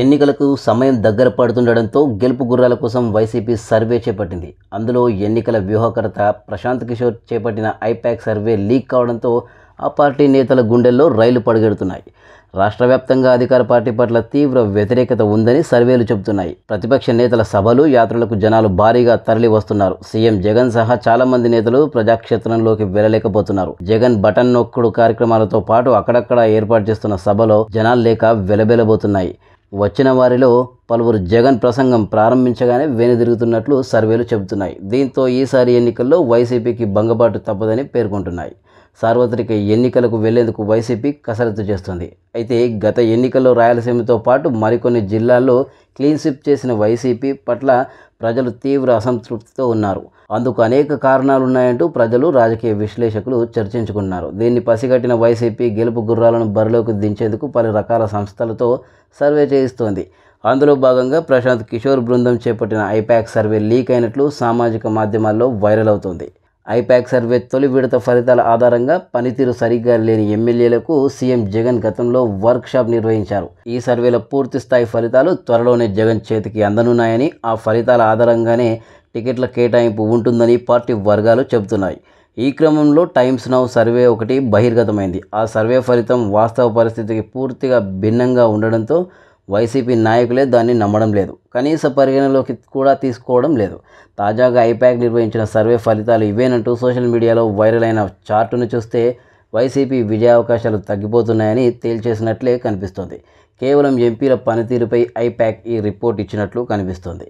ఎన్నికలకు సమయం దగ్గర పడుతుండడంతో గెలుపు గుర్రాల కోసం వైసీపీ సర్వే చేపట్టింది అందులో ఎన్నికల వ్యూహకర్త ప్రశాంత్ కిషోర్ చేపట్టిన ఐప్యాక్ సర్వే లీక్ కావడంతో ఆ పార్టీ నేతల గుండెల్లో రైలు పడగెడుతున్నాయి రాష్ట్ర వ్యాప్తంగా అధికార పార్టీ పట్ల తీవ్ర వ్యతిరేకత ఉందని సర్వేలు చెబుతున్నాయి ప్రతిపక్ష నేతల సభలు యాత్రలకు జనాలు భారీగా తరలి వస్తున్నారు సీఎం జగన్ సహా చాలా మంది నేతలు ప్రజాక్షేత్రంలోకి వెళ్ళలేకపోతున్నారు జగన్ బటన్ నొక్కుడు కార్యక్రమాలతో పాటు అక్కడక్కడ ఏర్పాటు చేస్తున్న సభలో జనాలు లేక వెలబెలబోతున్నాయి వచ్చిన వారిలో పలువురు జగన్ ప్రసంగం ప్రారంభించగానే వెనుదిరుగుతున్నట్లు సర్వేలు చెబుతున్నాయి దీంతో ఈసారి ఎన్నికల్లో వైసీపీకి భంగపాటు తప్పదని పేర్కొంటున్నాయి సార్వత్రిక ఎన్నికలకు వెళ్లేందుకు వైసీపీ కసరత్తు చేస్తుంది అయితే గత ఎన్నికల్లో రాయలసీమతో పాటు మరికొన్ని జిల్లాల్లో క్లీన్ స్విప్ చేసిన వైసీపీ పట్ల ప్రజలు తీవ్ర అసంతృప్తితో ఉన్నారు అందుకు అనేక కారణాలు ఉన్నాయంటూ ప్రజలు రాజకీయ విశ్లేషకులు చర్చించుకున్నారు దీన్ని పసిగట్టిన వైసీపీ గెలుపు గుర్రాలను బరిలోకి దించేందుకు పలు రకాల సంస్థలతో సర్వే చేయిస్తోంది అందులో భాగంగా ప్రశాంత్ కిషోర్ బృందం చేపట్టిన ఐప్యాక్ సర్వే లీక్ అయినట్లు సామాజిక మాధ్యమాల్లో వైరల్ అవుతోంది ఐప్యాక్ సర్వే తొలి విడత ఫలితాల ఆధారంగా పనితీరు సరిగ్గా లేని ఎమ్మెల్యేలకు సీఎం జగన్ గతంలో వర్క్షాప్ నిర్వహించారు ఈ సర్వేల పూర్తి స్థాయి ఫలితాలు త్వరలోనే జగన్ చేతికి అందనున్నాయని ఆ ఫలితాల ఆధారంగానే టికెట్ల కేటాయింపు ఉంటుందని పార్టీ వర్గాలు చెబుతున్నాయి ఈ క్రమంలో టైమ్స్ నౌ సర్వే ఒకటి బహిర్గతమైంది ఆ సర్వే ఫలితం వాస్తవ పరిస్థితికి పూర్తిగా భిన్నంగా ఉండడంతో వైసీపీ నాయకులే దాన్ని నమ్మడం లేదు కనీస పరిగణలోకి కూడా తీసుకోవడం లేదు తాజాగా ఐపాక్ నిర్వహించిన సర్వే ఫలితాలు ఇవేనంటూ సోషల్ మీడియాలో వైరల్ అయిన చార్టును చూస్తే వైసీపీ విజయావకాశాలు తగ్గిపోతున్నాయని తేల్చేసినట్లే కనిపిస్తోంది కేవలం ఎంపీల పనితీరుపై ఐపాక్ ఈ రిపోర్ట్ ఇచ్చినట్లు కనిపిస్తోంది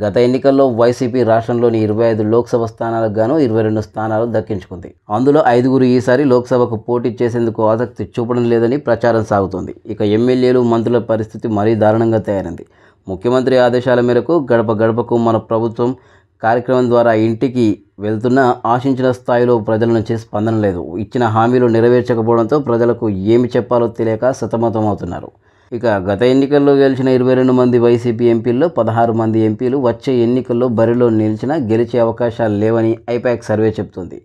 గత ఎన్నికల్లో వైసీపీ రాష్ట్రంలోని ఇరవై ఐదు లోక్సభ స్థానాలకు గాను ఇరవై రెండు స్థానాలు దక్కించుకుంది అందులో ఐదుగురు ఈసారి లోక్సభకు పోటీ చేసేందుకు ఆసక్తి చూపడం లేదని ప్రచారం సాగుతోంది ఇక ఎమ్మెల్యేలు మంత్రుల పరిస్థితి మరీ దారుణంగా తయారైంది ముఖ్యమంత్రి ఆదేశాల మేరకు గడప గడపకు మన ప్రభుత్వం కార్యక్రమం ద్వారా ఇంటికి వెళ్తున్న ఆశించిన స్థాయిలో ప్రజల నుంచి స్పందన లేదు ఇచ్చిన హామీలు నెరవేర్చకపోవడంతో ప్రజలకు ఏమి చెప్పాలో తెలియక సతమతమవుతున్నారు ఇక గత ఎన్నికల్లో గెలిచిన ఇరవై రెండు మంది వైసీపీ ఎంపీల్లో పదహారు మంది ఎంపీలు వచ్చే ఎన్నికల్లో బరిలో నిలిచినా గెలిచే అవకాశాలు లేవని ఐపాక్ సర్వే చెబుతుంది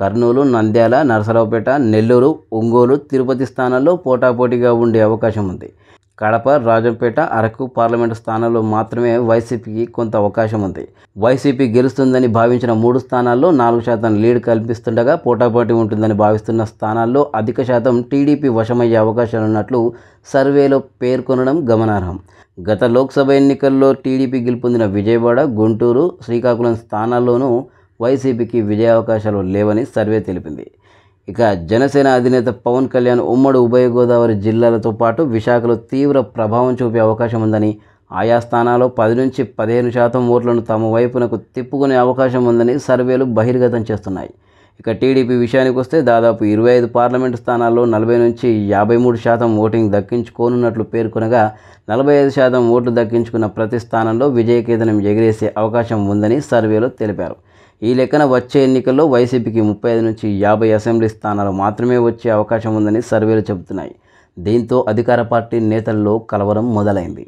కర్నూలు నంద్యాల నరసరావుపేట నెల్లూరు ఒంగోలు తిరుపతి స్థానాల్లో పోటాపోటీగా ఉండే అవకాశం ఉంది కడప రాజంపేట అరకు పార్లమెంటు స్థానాల్లో మాత్రమే వైసీపీకి కొంత అవకాశం ఉంది వైసీపీ గెలుస్తుందని భావించిన మూడు స్థానాల్లో నాలుగు శాతం లీడ్ కల్పిస్తుండగా పోటాపోటీ ఉంటుందని భావిస్తున్న స్థానాల్లో అధిక శాతం టీడీపీ వశమయ్యే అవకాశాలున్నట్లు సర్వేలో పేర్కొనడం గమనార్హం గత లోక్సభ ఎన్నికల్లో టీడీపీ గెలుపొందిన విజయవాడ గుంటూరు శ్రీకాకుళం స్థానాల్లోనూ వైసీపీకి విజయావకాశాలు లేవని సర్వే తెలిపింది ఇక జనసేన అధినేత పవన్ కళ్యాణ్ ఉమ్మడి ఉభయ గోదావరి జిల్లాలతో పాటు విశాఖలో తీవ్ర ప్రభావం చూపే అవకాశం ఉందని ఆయా స్థానాల్లో పది నుంచి పదిహేను శాతం ఓట్లను తమ వైపునకు తిప్పుకునే అవకాశం ఉందని సర్వేలు బహిర్గతం చేస్తున్నాయి ఇక టీడీపీ విషయానికి వస్తే దాదాపు ఇరవై ఐదు పార్లమెంటు స్థానాల్లో నలభై నుంచి యాభై మూడు శాతం ఓటింగ్ దక్కించుకోనున్నట్లు పేర్కొనగా నలభై ఐదు శాతం ఓట్లు దక్కించుకున్న ప్రతి స్థానంలో విజయకేతనం ఎగిరేసే అవకాశం ఉందని సర్వేలో తెలిపారు ఈ లెక్కన వచ్చే ఎన్నికల్లో వైసీపీకి ముప్పై ఐదు నుంచి యాభై అసెంబ్లీ స్థానాలు మాత్రమే వచ్చే అవకాశం ఉందని సర్వేలు చెబుతున్నాయి దీంతో అధికార పార్టీ నేతల్లో కలవరం మొదలైంది